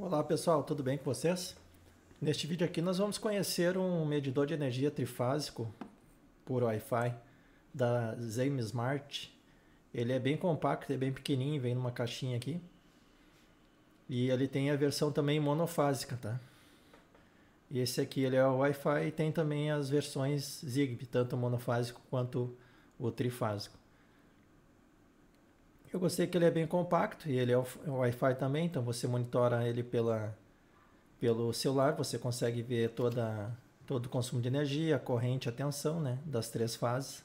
Olá pessoal, tudo bem com vocês? Neste vídeo aqui nós vamos conhecer um medidor de energia trifásico por Wi-Fi da Zeme Smart. Ele é bem compacto, é bem pequenininho, vem numa caixinha aqui. E ele tem a versão também monofásica, tá? E esse aqui ele é o Wi-Fi e tem também as versões Zigbee, tanto monofásico quanto o trifásico. Eu gostei que ele é bem compacto e ele é Wi-Fi também, então você monitora ele pela, pelo celular, você consegue ver toda, todo o consumo de energia, a corrente, a tensão né, das três fases.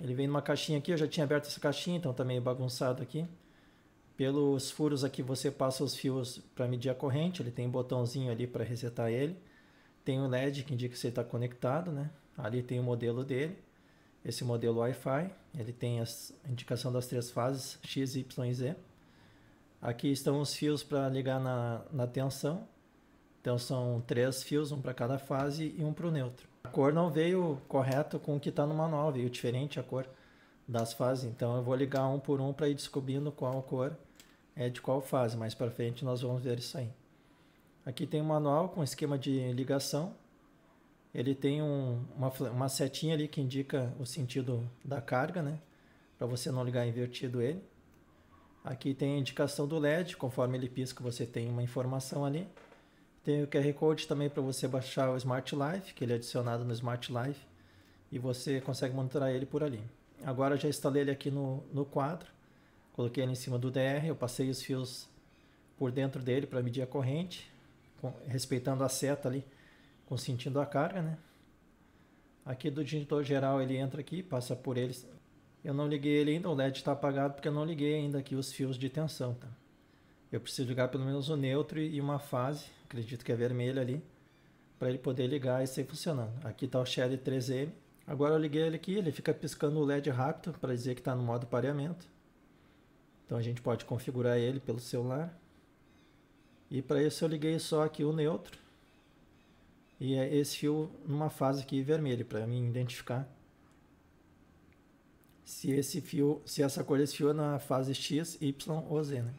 Ele vem numa caixinha aqui, eu já tinha aberto essa caixinha, então tá meio bagunçado aqui. Pelos furos aqui você passa os fios para medir a corrente, ele tem um botãozinho ali para resetar ele. Tem o um LED que indica se ele está conectado, né? Ali tem o modelo dele. Esse modelo Wi-Fi, ele tem a indicação das três fases X, Y e Z. Aqui estão os fios para ligar na, na tensão. Então são três fios, um para cada fase e um para o neutro. A cor não veio correto com o que está no manual, veio diferente a cor das fases. Então eu vou ligar um por um para ir descobrindo qual cor é de qual fase. Mais para frente nós vamos ver isso aí. Aqui tem um manual com esquema de ligação ele tem um, uma, uma setinha ali que indica o sentido da carga, né? Para você não ligar invertido ele. Aqui tem a indicação do LED, conforme ele pisca você tem uma informação ali. Tem o QR Code também para você baixar o Smart Life, que ele é adicionado no Smart Life. E você consegue monitorar ele por ali. Agora já instalei ele aqui no, no quadro. Coloquei ele em cima do DR, eu passei os fios por dentro dele para medir a corrente, com, respeitando a seta ali consentindo a carga, né? Aqui do disjuntor geral ele entra aqui, passa por eles. Eu não liguei ele ainda, o LED está apagado porque eu não liguei ainda aqui os fios de tensão, tá? Eu preciso ligar pelo menos o neutro e uma fase, acredito que é vermelha ali, para ele poder ligar e ser funcionando. Aqui está o Shelly 3M. Agora eu liguei ele aqui, ele fica piscando o LED rápido para dizer que está no modo pareamento. Então a gente pode configurar ele pelo celular. E para isso eu liguei só aqui o neutro e é esse fio numa fase aqui vermelha para mim identificar se esse fio, se essa cor desse fio é na fase X, Y ou Z, né?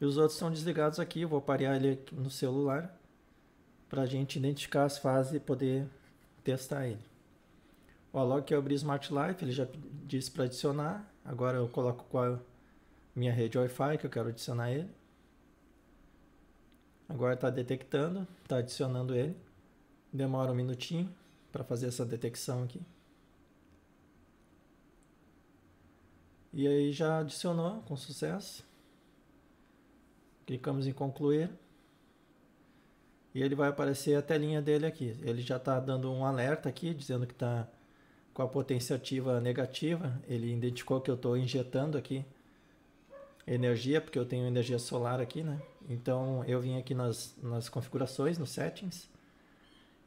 E os outros estão desligados aqui, eu vou parear ele no celular para a gente identificar as fases e poder testar ele. Ó, logo que eu abri Smart Life, ele já disse para adicionar. Agora eu coloco qual minha rede Wi-Fi que eu quero adicionar ele. Agora está detectando, está adicionando ele. Demora um minutinho para fazer essa detecção aqui. E aí já adicionou com sucesso. Clicamos em concluir. E ele vai aparecer a telinha dele aqui. Ele já está dando um alerta aqui, dizendo que está com a potência ativa negativa. Ele identificou que eu estou injetando aqui energia, porque eu tenho energia solar aqui, né? Então eu vim aqui nas, nas configurações, nos settings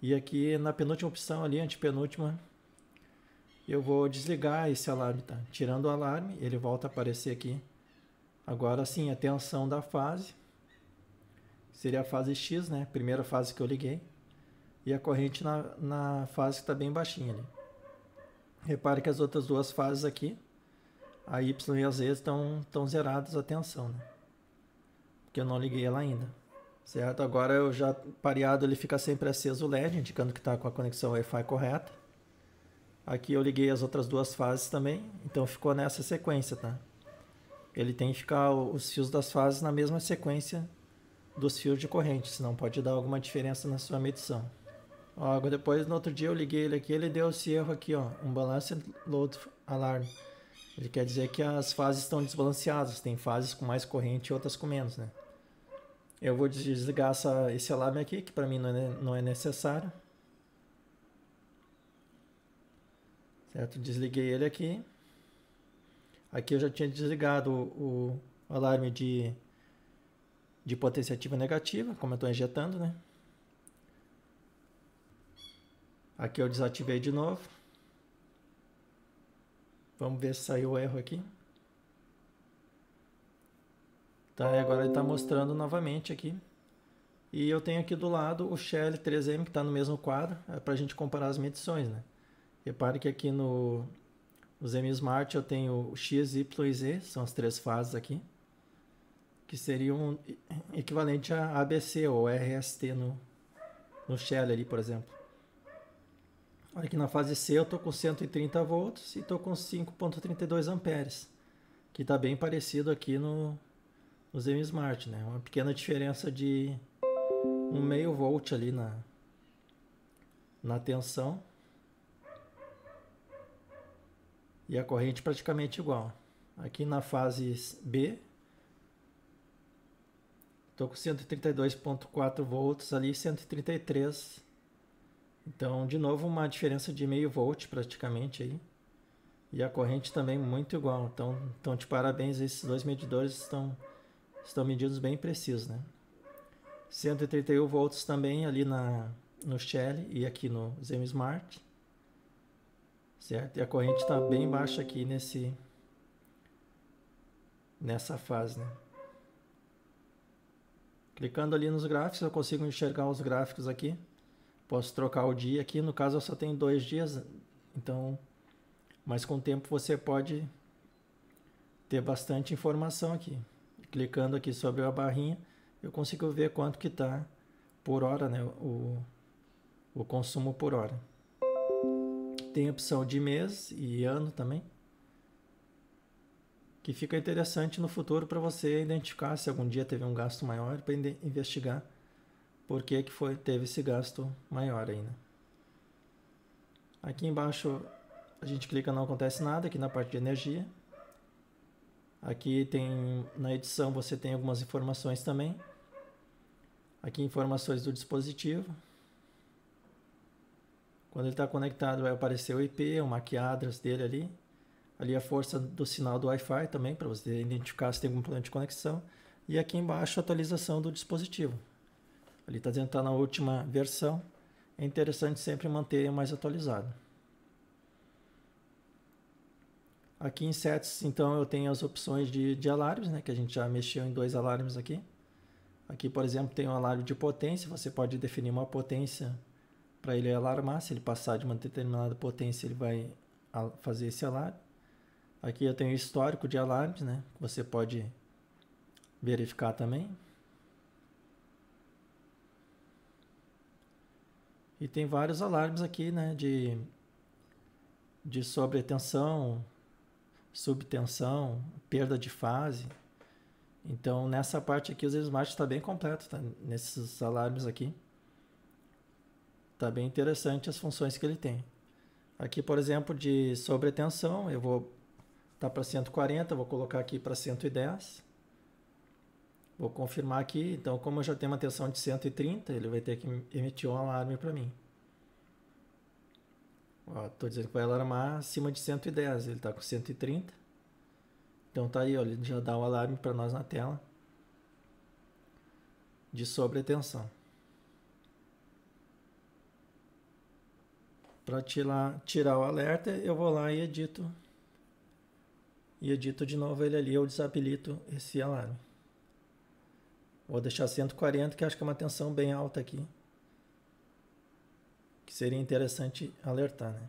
e aqui na penúltima opção ali, antepenúltima, eu vou desligar esse alarme, tá? Tirando o alarme, ele volta a aparecer aqui. Agora sim, a tensão da fase. Seria a fase X, né? Primeira fase que eu liguei. E a corrente na, na fase que está bem baixinha ali. Repare que as outras duas fases aqui, a Y e a Z, estão, estão zeradas a tensão, né? Porque eu não liguei ela ainda. Certo, agora eu já pareado ele fica sempre aceso o LED, indicando que está com a conexão Wi-Fi correta. Aqui eu liguei as outras duas fases também, então ficou nessa sequência, tá? Ele tem que ficar os fios das fases na mesma sequência dos fios de corrente, senão pode dar alguma diferença na sua medição. Logo depois, no outro dia eu liguei ele aqui, ele deu esse erro aqui, ó, um balance load alarm. Ele quer dizer que as fases estão desbalanceadas, tem fases com mais corrente e outras com menos, né? Eu vou desligar essa, esse alarme aqui, que para mim não é, não é necessário. Certo? Desliguei ele aqui. Aqui eu já tinha desligado o, o alarme de, de potência ativa negativa, como eu estou injetando, né? Aqui eu desativei de novo. Vamos ver se saiu o erro aqui. Tá, e agora ele está mostrando novamente aqui. E eu tenho aqui do lado o Shell 3M que está no mesmo quadro, é para a gente comparar as medições, né? Repare que aqui no, no ZM Smart eu tenho o X, Y e Z, são as três fases aqui, que seriam equivalente a ABC ou RST no, no Shell ali, por exemplo. Aqui na fase C eu estou com 130 volts e estou com 5.32 amperes, que está bem parecido aqui no, no Zem Smart, né? Uma pequena diferença de um meio volt ali na, na tensão. E a corrente praticamente igual. Aqui na fase B, estou com 132.4 volts ali, 133. Então, de novo, uma diferença de meio volt praticamente aí. E a corrente também muito igual. Então, então de parabéns, esses dois medidores estão estão medidos bem precisos, né? 131 volts também ali na, no Shell e aqui no Zem Smart, certo? E a corrente está bem baixa aqui nesse, nessa fase, né? Clicando ali nos gráficos, eu consigo enxergar os gráficos aqui. Posso trocar o dia aqui, no caso eu só tenho dois dias, então... Mas com o tempo você pode ter bastante informação aqui. Clicando aqui sobre a barrinha, eu consigo ver quanto que está por hora, né? O, o consumo por hora. Tem a opção de mês e ano também, que fica interessante no futuro para você identificar se algum dia teve um gasto maior para investigar por que, que foi, teve esse gasto maior ainda. Né. Aqui embaixo a gente clica não acontece nada aqui na parte de energia. Aqui tem na edição você tem algumas informações também. Aqui informações do dispositivo. Quando ele está conectado vai aparecer o IP, o MAC address dele ali. Ali a força do sinal do Wi-Fi também, para você identificar se tem algum problema de conexão. E aqui embaixo a atualização do dispositivo. Ali está dizendo que está na última versão. É interessante sempre manter mais atualizado. Aqui em sets, então, eu tenho as opções de, de alarmes, né? Que a gente já mexeu em dois alarmes aqui. Aqui, por exemplo, tem um alarme de potência. Você pode definir uma potência para ele alarmar. Se ele passar de uma determinada potência, ele vai fazer esse alarme. Aqui eu tenho o histórico de alarmes, né? Você pode verificar também. E tem vários alarmes aqui, né? De, de sobretensão, subtensão, perda de fase. Então, nessa parte aqui, o Smart está bem completo, tá? nesses alarmes aqui. Está bem interessante as funções que ele tem. Aqui, por exemplo, de sobretensão, eu vou tá para 140, vou colocar aqui para 110. Vou confirmar aqui, então como eu já tenho uma tensão de 130, ele vai ter que emitir um alarme para mim. Ó, tô dizendo que vai alarmar acima de 110, ele está com 130. Então tá aí, ó, ele já dá o um alarme para nós na tela de sobretensão. Para tirar, tirar o alerta, eu vou lá e edito. E edito de novo ele ali, eu desabilito esse alarme. Vou deixar 140, que acho que é uma tensão bem alta aqui que seria interessante alertar, né?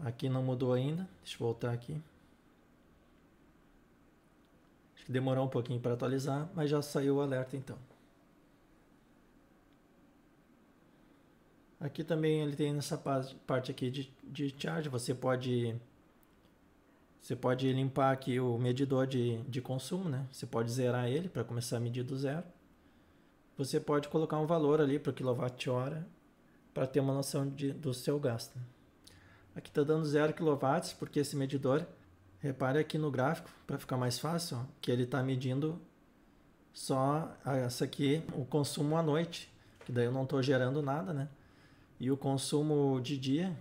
Aqui não mudou ainda. Deixa eu voltar aqui. Acho que demorou um pouquinho para atualizar, mas já saiu o alerta então. Aqui também ele tem nessa parte aqui de, de charge. Você pode você pode limpar aqui o medidor de, de consumo, né? Você pode zerar ele para começar a medir do zero. Você pode colocar um valor ali para quilowatt-hora para ter uma noção de, do seu gasto. Aqui está dando zero quilowatts porque esse medidor, repare aqui no gráfico, para ficar mais fácil, ó, que ele está medindo só essa aqui, o consumo à noite, que daí eu não estou gerando nada, né? E o consumo de dia,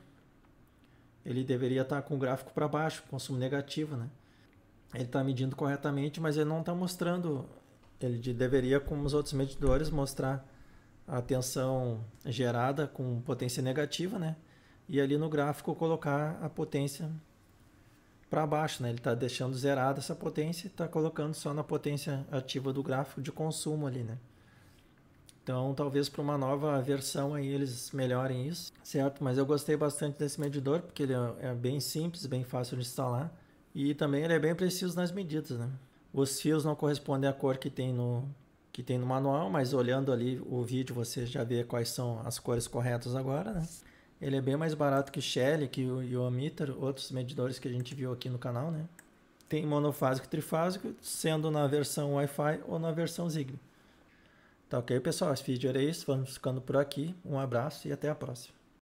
ele deveria estar tá com o gráfico para baixo, consumo negativo, né? Ele está medindo corretamente, mas ele não está mostrando. Ele deveria, como os outros medidores, mostrar a tensão gerada com potência negativa, né? E ali no gráfico colocar a potência para baixo, né? Ele está deixando zerada essa potência e está colocando só na potência ativa do gráfico de consumo ali, né? Então, talvez para uma nova versão aí eles melhorem isso, certo? Mas eu gostei bastante desse medidor, porque ele é, é bem simples, bem fácil de instalar. E também ele é bem preciso nas medidas, né? Os fios não correspondem à cor que tem no, que tem no manual, mas olhando ali o vídeo você já vê quais são as cores corretas agora, né? Ele é bem mais barato que Shell, que o Yometer, outros medidores que a gente viu aqui no canal, né? Tem monofásico e trifásico, sendo na versão Wi-Fi ou na versão Zigbee. Tá ok, pessoal? Esse vídeo era isso. Vamos ficando por aqui. Um abraço e até a próxima.